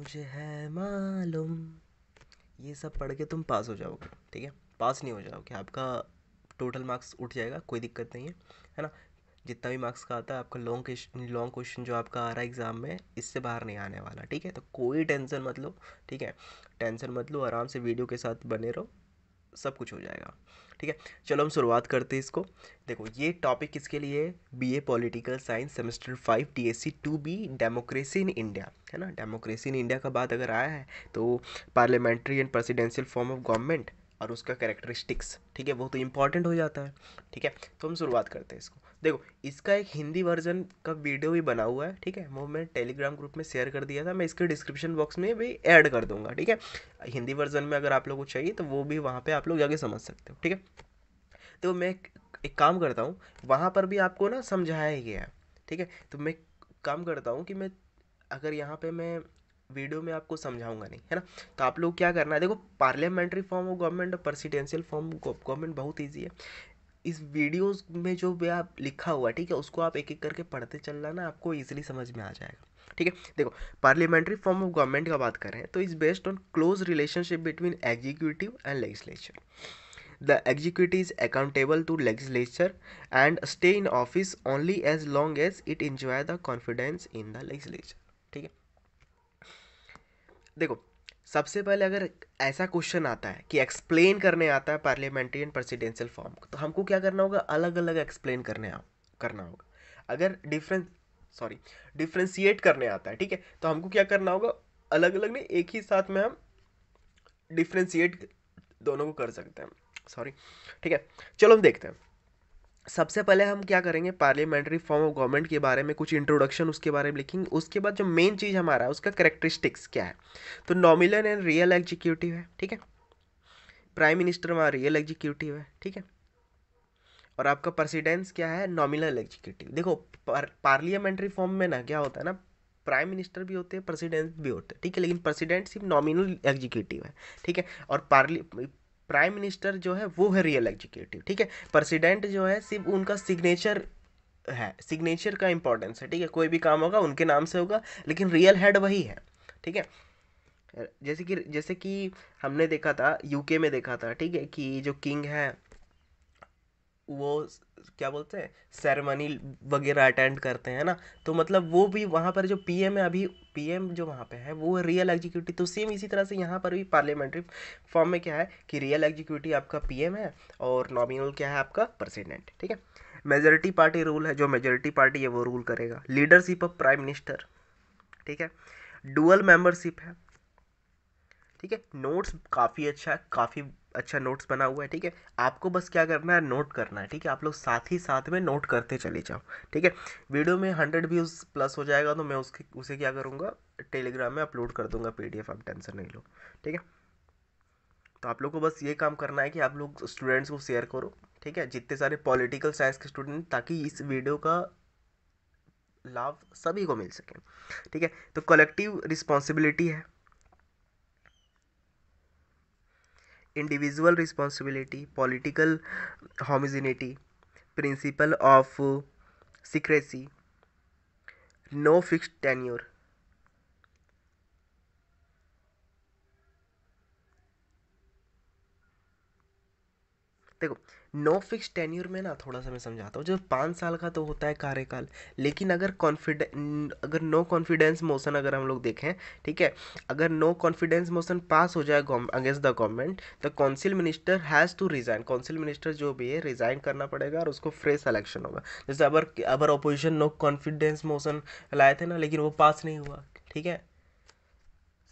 मुझे है मालूम ये सब पढ़ के तुम पास हो जाओगे ठीक है पास नहीं हो जाओगे आपका टोटल मार्क्स उठ जाएगा कोई दिक्कत नहीं है है ना जितना भी मार्क्स का आता है आपका लॉन्ग क्वेश्चन लॉन्ग क्वेश्चन जो आपका आ रहा है एग्ज़ाम में इससे बाहर नहीं आने वाला ठीक है तो कोई टेंशन मत लो ठीक है टेंशन मत लो आराम से वीडियो के साथ बने रहो सब कुछ हो जाएगा ठीक है चलो हम शुरुआत करते हैं इसको देखो ये टॉपिक किसके लिए B A political science semester five T S C two B democracy in India है ना डेमोक्रेसी इन इंडिया का बात अगर आया है तो parliamentary and presidential form of government और उसका कैरेक्टरिस्टिक्स ठीक है वो तो इम्पॉर्टेंट हो जाता है ठीक है तो हम शुरुआत करते हैं इसको देखो इसका एक हिंदी वर्जन का वीडियो भी बना हुआ है ठीक है वो मैं टेलीग्राम ग्रुप में शेयर कर दिया था मैं इसके डिस्क्रिप्शन बॉक्स में भी ऐड कर दूंगा ठीक है हिंदी वर्जन में अगर आप लोग को चाहिए तो वो भी वहाँ पर आप लोग जाके समझ सकते हो ठीक है तो मैं एक काम करता हूँ वहाँ पर भी आपको ना समझाया गया है ठीक है तो मैं काम करता हूँ कि मैं अगर यहाँ पे मैं वीडियो में आपको समझाऊंगा नहीं है ना तो आप लोग क्या करना है देखो पार्लियामेंट्री फॉर्म ऑफ गवर्नमेंट और प्रेसिडेंशियल फॉर्म ऑफ गवर्नमेंट बहुत ईजी है इस वीडियोस में जो भी आप लिखा हुआ ठीक है उसको आप एक एक करके पढ़ते चलना ना आपको ईजिली समझ में आ जाएगा ठीक है देखो पार्लियामेंट्री फॉर्म ऑफ गवर्नमेंट का बात करें तो is based on close relationship between executive and legislature the executive is accountable to legislature and stay in office only as long as it enjoy the confidence in the legislature ठीक है देखो सबसे पहले अगर ऐसा क्वेश्चन आता है कि एक्सप्लेन करने आता है पार्लियामेंट्री एंड प्रेसिडेंशियल फॉर्म को तो हमको क्या करना होगा अलग अलग एक्सप्लेन करने आ, करना होगा अगर डिफरेंस सॉरी डिफ्रेंशिएट करने आता है ठीक है तो हमको क्या करना होगा अलग अलग नहीं एक ही साथ में हम डिफ्रेंशिएट दोनों को कर सकते हैं सॉरी ठीक है चलो हम देखते हैं सबसे पहले हम क्या करेंगे पार्लियामेंट्री फॉर्म ऑफ गवर्नमेंट के बारे में कुछ इंट्रोडक्शन उसके बारे में लिखेंगे उसके बाद जो मेन चीज़ हमारा है उसका करेक्टरिस्टिक्स क्या है तो नॉमिनल एंड रियल एग्जीक्यूटिव है ठीक है प्राइम मिनिस्टर वहाँ रियल एग्जीक्यूटिव है ठीक है और आपका प्रेसिडेंस क्या है नॉमिनल एग्जीक्यूटिव देखो पार्लियामेंट्री फॉर्म में ना क्या होता है ना प्राइम मिनिस्टर भी होते हैं प्रेसिडेंट भी होते हैं ठीक है लेकिन प्रेसिडेंट सिर्फ नॉमिनल एग्जीक्यूटिव है ठीक है और पार्ली प्राइम मिनिस्टर जो है वो है रियल एग्जीक्यूटिव ठीक है प्रेसिडेंट जो है सिर्फ उनका सिग्नेचर है सिग्नेचर का इंपॉर्टेंस है ठीक है कोई भी काम होगा उनके नाम से होगा लेकिन रियल हेड वही है ठीक है जैसे कि जैसे कि हमने देखा था यूके में देखा था ठीक है कि जो किंग है वो क्या बोलते हैं सेरेमनी वगैरह अटेंड करते हैं ना तो मतलब वो भी वहाँ पर जो पीएम है अभी पीएम जो वहाँ पे है वो रियल एग्जीक्यूटिव तो सेम इसी तरह से यहाँ पर भी पार्लियामेंट्री फॉर्म में क्या है कि रियल एग्जीक्यूटिव आपका पीएम है और नॉमिनल क्या है आपका प्रेसिडेंट ठीक है मेजोरिटी पार्टी रूल है जो मेजोरिटी पार्टी है वो रूल करेगा लीडरशिप ऑफ प्राइम मिनिस्टर ठीक है डुअल मेंबरशिप है ठीक है नोट्स काफ़ी अच्छा है काफ़ी अच्छा नोट्स बना हुआ है ठीक है आपको बस क्या करना है नोट करना है ठीक है आप लोग साथ ही साथ में नोट करते चले जाओ ठीक है वीडियो में हंड्रेड व्यूज़ प्लस हो जाएगा तो मैं उसके उसे क्या करूँगा टेलीग्राम में अपलोड कर दूंगा पी आप टेंशन नहीं लो ठीक है तो आप लोग को बस ये काम करना है कि आप लोग स्टूडेंट्स को शेयर करो ठीक है जितने सारे पॉलिटिकल साइंस के स्टूडेंट ताकि इस वीडियो का लाभ सभी को मिल सके ठीक है तो कलेक्टिव रिस्पॉन्सिबिलिटी है individual responsibility political homogeneity principle of secrecy no fix tenure देखो नो फिक्स टेन्यूर में ना थोड़ा सा मैं समझाता हूँ जो पाँच साल का तो होता है कार्यकाल लेकिन अगर कॉन्फिड अगर नो कॉन्फिडेंस मोशन अगर हम लोग देखें ठीक है अगर नो कॉन्फिडेंस मोशन पास हो जाए against the government the council minister has to resign council minister जो भी है रिज़ाइन करना पड़ेगा और उसको फ्रेश सलेक्शन होगा जैसे अगर अगर अपोजिशन नो कॉन्फिडेंस मोशन लाए थे ना लेकिन वो पास नहीं हुआ ठीक है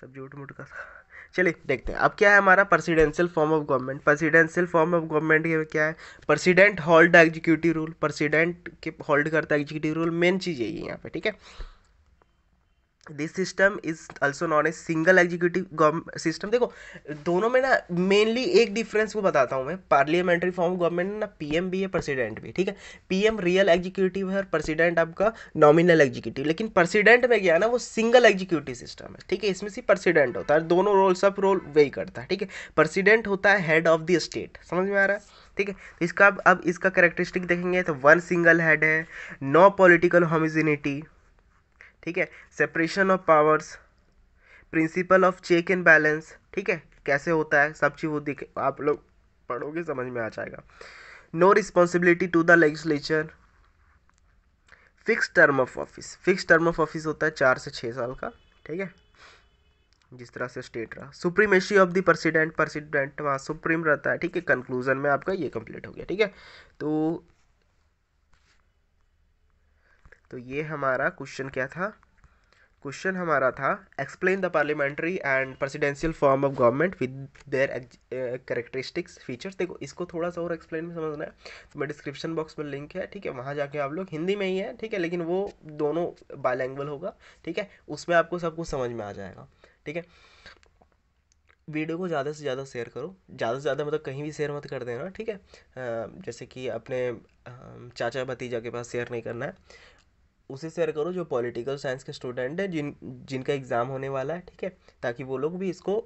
सब झूठ मूठ का था चलिए देखते हैं अब क्या है हमारा presidential form of government presidential form of government ये क्या है president hold executive rule president के होल्ड करता है एग्जीक्यूटिव रूल मेन चीज़ यही है यहाँ पे ठीक है this system is also non a single executive system देखो दोनों में ना मेनली एक डिफरेंस को बताता हूँ मैं पार्लियामेंट्री फॉर्म ऑफ गवर्नमेंट ना पी एम भी है प्रेसिडेंट भी ठीक है पी एम रियल एग्जीक्यूटिव है और प्रेसिडेंट आपका नॉमिनल एग्जीक्यूटिव लेकिन प्रेसिडेंट में क्या है ना वो सिंगल एग्जीक्यूटिव सिस्टम है ठीक है इसमें से प्रेसिडेंट होता है दोनों रोल सब रोल वही करता है ठीक है प्रेसिडेंट होता है हेड ऑफ द स्टेट समझ में आ रहा है ठीक है तो इसका अब इसका करेक्टरिस्टिक देखेंगे तो वन सिंगल हेड है नो पॉलिटिकल होमिजिनिटी ठीक है separation of powers principle of check and balance ठीक है कैसे होता है सब चीज़ वो दिखे आप लोग पढ़ोगे समझ में आ जाएगा no responsibility to the legislature fix term of office fix term of office होता है चार से छः साल का ठीक है जिस तरह से स्टेट रहा एशी ऑफ द प्रेसिडेंट प्रेसिडेंट वहाँ सुप्रीम रहता है ठीक है कंक्लूजन में आपका ये कंप्लीट हो गया ठीक है तो तो ये हमारा क्वेश्चन क्या था क्वेश्चन हमारा था explain the parliamentary and presidential form of government with their characteristics features देखो इसको थोड़ा सा और एक्सप्लेन में समझना है तो मैं डिस्क्रिप्शन बॉक्स में लिंक है ठीक है वहाँ जाके आप लोग हिंदी में ही है ठीक है लेकिन वो दोनों बायलैंग्वल होगा ठीक है उसमें आपको सब कुछ समझ में आ जाएगा ठीक है वीडियो को ज़्यादा से ज़्यादा शेयर करो ज़्यादा से ज़्यादा मतलब कहीं भी शेयर मत कर देना ठीक है जैसे कि अपने चाचा भतीजा के पास शेयर नहीं करना है उसे शेयर करो जो पॉलिटिकल साइंस के स्टूडेंट हैं जिन जिनका एग्ज़ाम होने वाला है ठीक है ताकि वो लोग भी इसको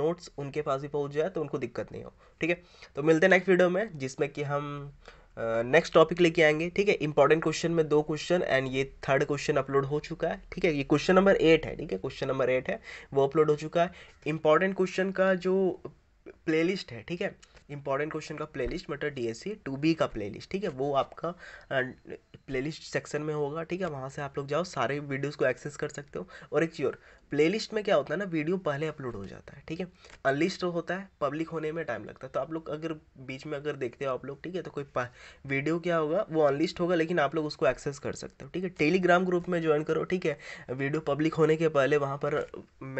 नोट्स उनके पास भी पहुंच जाए तो उनको दिक्कत नहीं हो ठीक है तो मिलते हैं नेक्स्ट वीडियो में जिसमें कि हम नेक्स्ट टॉपिक लेके आएंगे ठीक है इंपॉर्टेंट क्वेश्चन में दो क्वेश्चन एंड ये थर्ड क्वेश्चन अपलोड हो चुका है ठीक है ये क्वेश्चन नंबर एट है ठीक है क्वेश्चन नंबर एट है वो अपलोड हो चुका है इंपॉर्टेंट क्वेश्चन का जो प्लेलिस्ट है ठीक है इंपॉर्टेंट क्वेश्चन का playlist S C two B का प्लेलिस्ट ठीक है वो आपका प्लेलिस्ट सेक्शन में होगा ठीक है वहाँ से आप लोग जाओ सारे वीडियोस को एक्सेस कर सकते हो और एक चीज़ और प्लेलिस्ट में क्या होता है ना वीडियो पहले अपलोड हो जाता है ठीक है अनलिस्ट होता है पब्लिक होने में टाइम लगता है तो आप लोग अगर बीच में अगर देखते हो आप लोग ठीक है तो कोई वीडियो क्या होगा वो अनलिस्ट होगा लेकिन आप लोग उसको एक्सेस कर सकते हो ठीक है टेलीग्राम ग्रुप में ज्वाइन करो ठीक है वीडियो पब्लिक होने के पहले वहाँ पर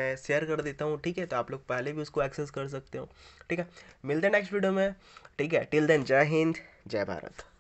मैं शेयर कर देता हूँ ठीक है तो आप लोग पहले भी उसको एक्सेस कर सकते हो ठीक है मिलते हैं नेक्स्ट वीडियो में ठीक है टिल देन जय हिंद जय भारत